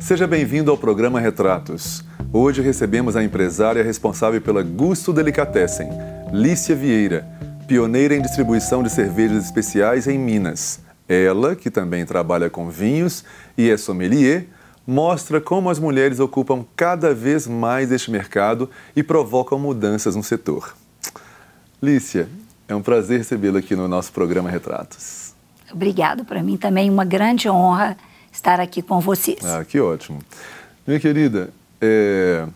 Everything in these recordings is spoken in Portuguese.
Seja bem-vindo ao programa Retratos. Hoje recebemos a empresária responsável pela Gusto Delicatessen, Lícia Vieira, pioneira em distribuição de cervejas especiais em Minas. Ela, que também trabalha com vinhos e é sommelier, mostra como as mulheres ocupam cada vez mais este mercado e provocam mudanças no setor. Lícia, é um prazer recebê-la aqui no nosso programa Retratos. Obrigado, para mim também é uma grande honra estar aqui com vocês. Ah, que ótimo. Minha querida, é,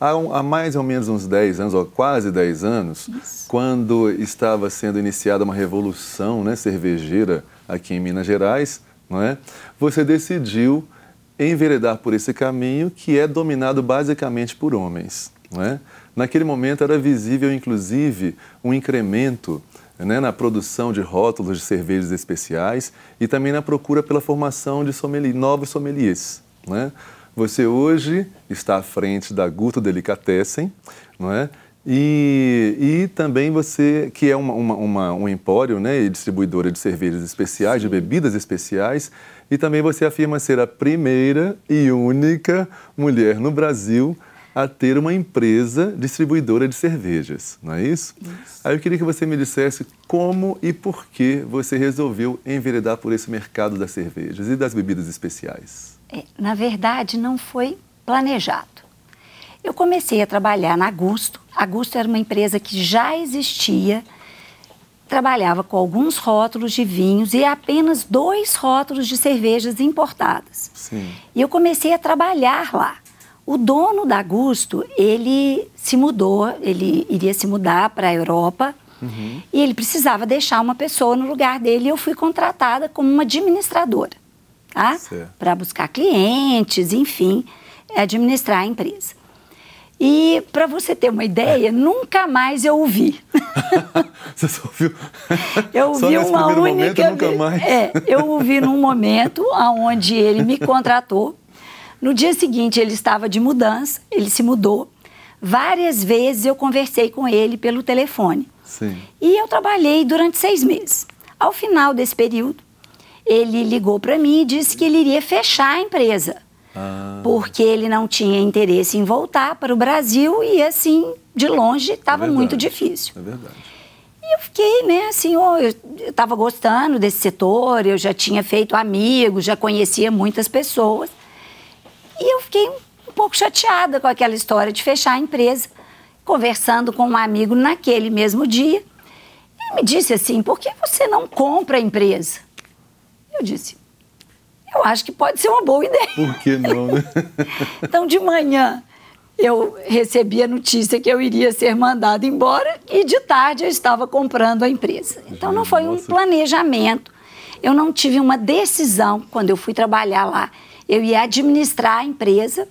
há, mais ou menos uns 10 anos, ou quase 10 anos, Isso. quando estava sendo iniciada uma revolução né, cervejeira aqui em Minas Gerais, não é? você decidiu enveredar por esse caminho que é dominado basicamente por homens. Não é? Naquele momento era visível, inclusive, um incremento né, na produção de rótulos de cervejas especiais e também na procura pela formação de sommelier, novos sommeliers. Né? Você hoje está à frente da Guto Delicatessen, não é? E, e também você, que é uma, uma, uma, um empório né, e distribuidora de cervejas especiais, de bebidas especiais, e também você afirma ser a primeira e única mulher no Brasil a ter uma empresa distribuidora de cervejas, não é isso? isso? Aí eu queria que você me dissesse como e por que você resolveu enveredar por esse mercado das cervejas e das bebidas especiais. É, na verdade, não foi planejado. Eu comecei a trabalhar na Augusto. A Augusto era uma empresa que já existia, trabalhava com alguns rótulos de vinhos e apenas dois rótulos de cervejas importadas. Sim. E eu comecei a trabalhar lá. O dono da Gusto, ele se mudou, ele iria se mudar para a Europa uhum. e ele precisava deixar uma pessoa no lugar dele e eu fui contratada como uma administradora, tá? Para buscar clientes, enfim, administrar a empresa. E para você ter uma ideia, é. nunca mais eu ouvi. você só ouviu? Eu ouvi uma única momento, vez. É, eu ouvi num momento aonde ele me contratou no dia seguinte, ele estava de mudança, ele se mudou. Várias vezes eu conversei com ele pelo telefone. Sim. E eu trabalhei durante seis meses. Ao final desse período, ele ligou para mim e disse que ele iria fechar a empresa. Ah. Porque ele não tinha interesse em voltar para o Brasil e, assim, de longe, estava é muito difícil. É verdade. E eu fiquei, né, assim, oh, eu estava gostando desse setor, eu já tinha feito amigos, já conhecia muitas pessoas. E eu fiquei um pouco chateada com aquela história de fechar a empresa, conversando com um amigo naquele mesmo dia. Ele me disse assim: por que você não compra a empresa? Eu disse: eu acho que pode ser uma boa ideia. Por que não, né? então, de manhã, eu recebi a notícia que eu iria ser mandado embora e de tarde eu estava comprando a empresa. Então, não foi um planejamento. Eu não tive uma decisão quando eu fui trabalhar lá eu ia administrar a empresa.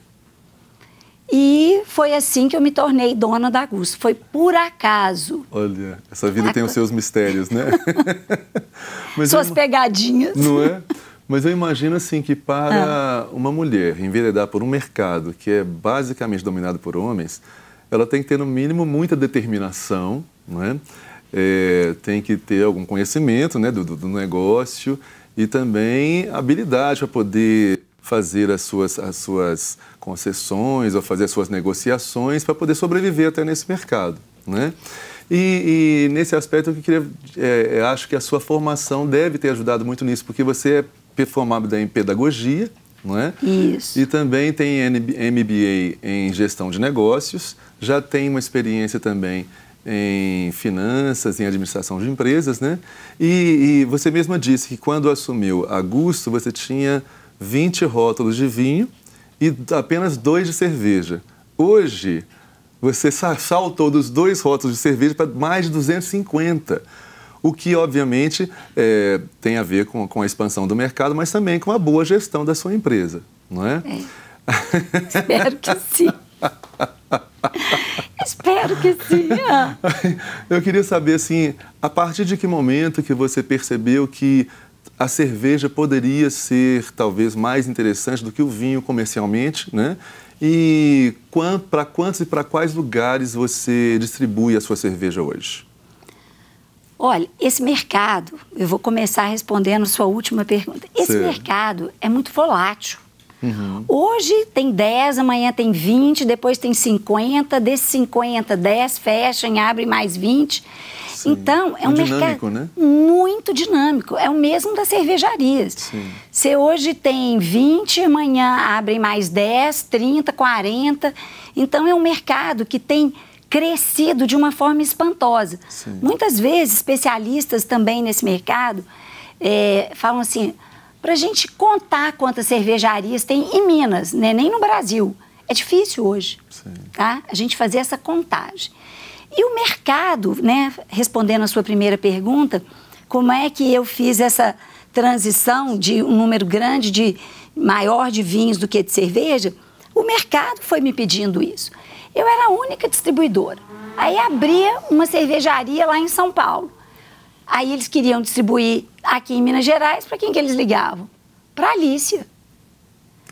E foi assim que eu me tornei dona da Gusto. Foi por acaso. Olha, essa vida tem os seus mistérios, né? Suas eu... pegadinhas. Não é? Mas eu imagino assim que para ah. uma mulher enveredar por um mercado que é basicamente dominado por homens, ela tem que ter no mínimo muita determinação, né? É, tem que ter algum conhecimento né, do, do negócio e também habilidade para poder fazer as suas, as suas concessões ou fazer as suas negociações para poder sobreviver até nesse mercado. Né? E, e nesse aspecto, eu queria, é, é acho que a sua formação deve ter ajudado muito nisso, porque você é formado em pedagogia, não é? Isso. E também tem MBA em gestão de negócios, já tem uma experiência também em finanças, em administração de empresas, né? E, e você mesma disse que quando assumiu a Gusto, você tinha 20 rótulos de vinho e apenas dois de cerveja. Hoje, você saltou dos dois rótulos de cerveja para mais de 250. O que, obviamente, é, tem a ver com, com a expansão do mercado, mas também com a boa gestão da sua empresa, não é? é. Espero que sim. Espero que sim. Eu queria saber, assim, a partir de que momento que você percebeu que a cerveja poderia ser talvez mais interessante do que o vinho comercialmente, né? E para quantos e para quais lugares você distribui a sua cerveja hoje? Olha, esse mercado, eu vou começar respondendo sua última pergunta. Esse Sim. mercado é muito volátil. Uhum. Hoje tem 10, amanhã tem 20, depois tem 50, desses 50, 10 fecham e abrem mais 20. Sim. Então, é um, um dinâmico, mercado né? muito dinâmico. É o mesmo das cervejarias. Sim. Você hoje tem 20, amanhã abrem mais 10, 30, 40. Então, é um mercado que tem crescido de uma forma espantosa. Sim. Muitas vezes, especialistas também nesse mercado é, falam assim, para a gente contar quantas cervejarias tem em Minas, né? nem no Brasil. É difícil hoje, Sim. tá? A gente fazer essa contagem. E o mercado, né? respondendo a sua primeira pergunta, como é que eu fiz essa transição de um número grande de maior de vinhos do que de cerveja? O mercado foi me pedindo isso. Eu era a única distribuidora. Aí abria uma cervejaria lá em São Paulo. Aí eles queriam distribuir aqui em Minas Gerais, para quem que eles ligavam? Para Alicia.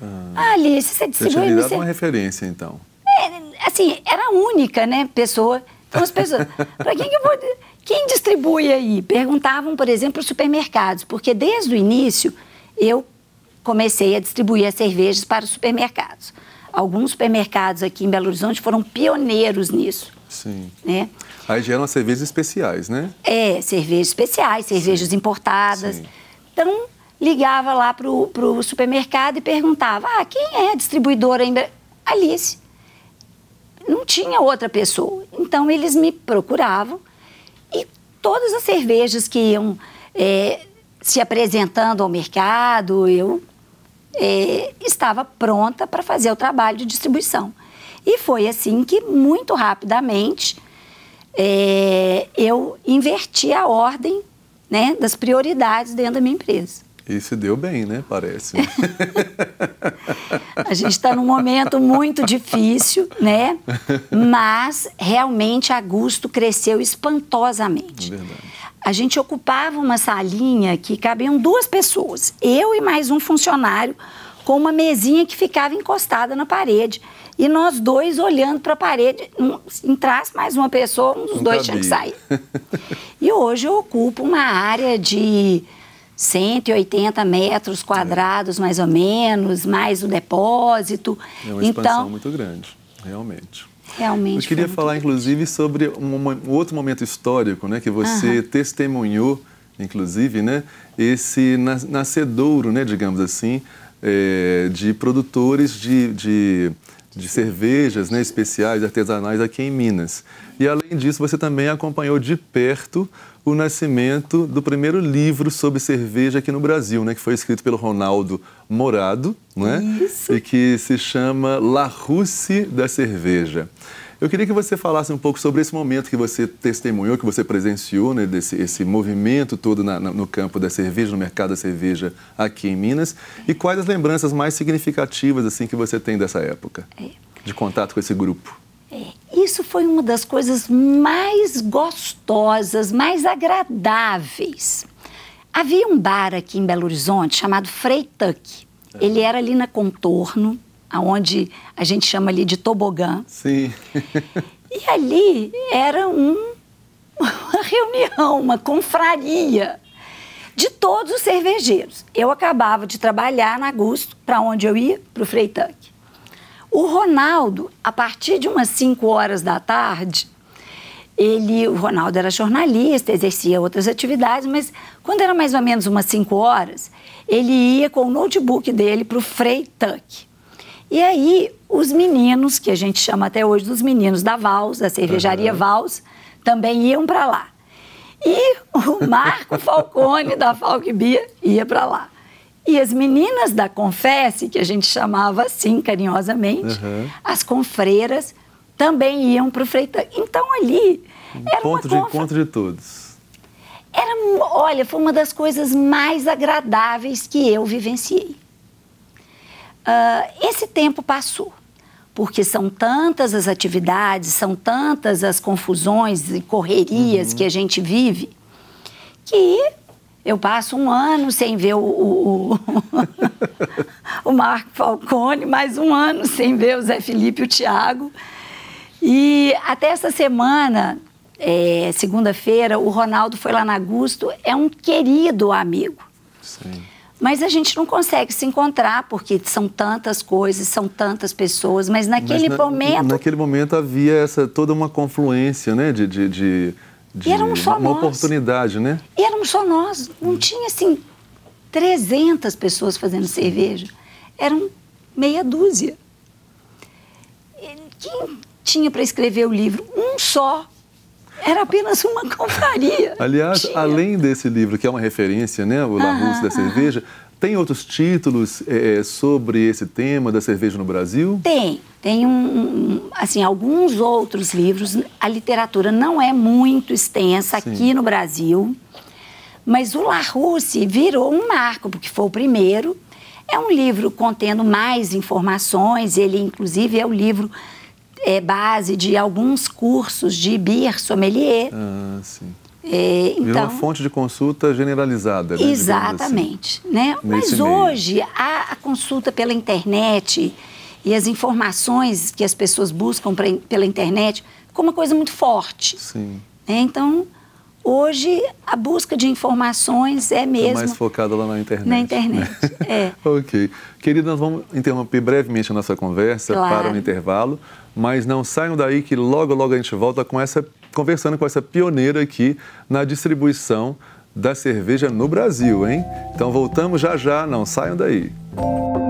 Ah, a ah, Alice, você distribuiu. Você tinha você... uma referência, então. É, assim, era a única né, pessoa então as pessoas, para quem que eu vou... Quem distribui aí? Perguntavam, por exemplo, os supermercados, porque desde o início eu comecei a distribuir as cervejas para os supermercados. Alguns supermercados aqui em Belo Horizonte foram pioneiros nisso. Sim. Né? Aí já eram é cervejas especiais, né? É, cervejas especiais, cervejas Sim. importadas. Sim. Então, ligava lá para o supermercado e perguntava: ah, quem é a distribuidora? Alice. Não tinha outra pessoa. Então eles me procuravam e todas as cervejas que iam é, se apresentando ao mercado, eu é, estava pronta para fazer o trabalho de distribuição. E foi assim que, muito rapidamente, é, eu inverti a ordem né, das prioridades dentro da minha empresa. E se deu bem, né? Parece. a gente está num momento muito difícil, né? Mas realmente Augusto cresceu espantosamente. É verdade. A gente ocupava uma salinha que cabiam duas pessoas, eu e mais um funcionário, com uma mesinha que ficava encostada na parede. E nós dois olhando para a parede, um, entrasse mais uma pessoa, um dos Não dois cabia. tinha que sair. E hoje eu ocupo uma área de 180 metros quadrados, é. mais ou menos, mais o depósito. É uma expansão então, muito grande, realmente. Realmente. Eu queria falar, grande. inclusive, sobre um, outro momento histórico, né, que você Aham. testemunhou, inclusive, né, esse nascedouro, né, digamos assim, é, de produtores de, de de cervejas né, especiais, artesanais aqui em Minas. E além disso, você também acompanhou de perto o nascimento do primeiro livro sobre cerveja aqui no Brasil, né, que foi escrito pelo Ronaldo Morado, né, Isso. e que se chama La Russe da Cerveja. Eu queria que você falasse um pouco sobre esse momento que você testemunhou, que você presenciou, né, desse esse movimento todo na, no campo da cerveja, no mercado da cerveja aqui em Minas, e quais as lembranças mais significativas assim que você tem dessa época é. de contato com esse grupo. É, isso foi uma das coisas mais gostosas, mais agradáveis. Havia um bar aqui em Belo Horizonte chamado Freituck. É. Ele era ali na Contorno aonde a gente chama ali de tobogã. Sim. e ali era um, uma reunião, uma confraria de todos os cervejeiros. Eu acabava de trabalhar na Augusto, para onde eu ia? Para o Freitanque. O Ronaldo, a partir de umas 5 horas da tarde, ele, o Ronaldo era jornalista, exercia outras atividades, mas quando era mais ou menos umas 5 horas, ele ia com o notebook dele para o Freitanque. E aí, os meninos, que a gente chama até hoje dos meninos da Vals, da cervejaria uhum. Vals, também iam para lá. E o Marco Falcone da Falcbia ia para lá. E as meninas da Confesse, que a gente chamava assim carinhosamente, uhum. as confreiras também iam para o Freitas. Então ali um era ponto uma de conf... encontro de todos. Era, olha, foi uma das coisas mais agradáveis que eu vivenciei. Uh, esse tempo passou, porque são tantas as atividades, são tantas as confusões e correrias uhum. que a gente vive, que eu passo um ano sem ver o, o, o, o Marco Falcone, mais um ano sem ver o Zé Felipe e o Tiago. E até essa semana, é, segunda-feira, o Ronaldo foi lá na Augusto, é um querido amigo. Sim. Mas a gente não consegue se encontrar, porque são tantas coisas, são tantas pessoas, mas naquele mas na, momento. Naquele momento havia essa toda uma confluência, né? De, de, de, de uma nós. oportunidade, né? E éramos só nós. Não tinha assim 300 pessoas fazendo cerveja. Eram meia dúzia. Quem tinha para escrever o livro? Um só. Era apenas uma confraria. Aliás, Tinha. além desse livro, que é uma referência, né? O La Russe da Cerveja, tem outros títulos é, sobre esse tema da cerveja no Brasil? Tem. Tem um, um, assim, alguns outros livros. A literatura não é muito extensa Sim. aqui no Brasil, mas o La Russe virou um marco, porque foi o primeiro. É um livro contendo mais informações, ele, inclusive, é o livro é, base de alguns cursos de beer sommelier. Ah, sim. É, então, uma fonte de consulta generalizada. Né, exatamente. Assim. Né? Mas hoje, a, consulta pela internet e as informações que as pessoas buscam pra, pela internet ficou uma coisa muito forte. Sim. Né? Então, Hoje a busca de informações é tá mesmo. É mais focada lá na internet. Na internet, é. ok. Querida, nós vamos interromper brevemente a nossa conversa claro. para o um intervalo, mas não saiam daí que logo, logo a gente volta com essa, conversando com essa pioneira aqui na distribuição da cerveja no Brasil, hein? Então voltamos já já, não saiam daí. Música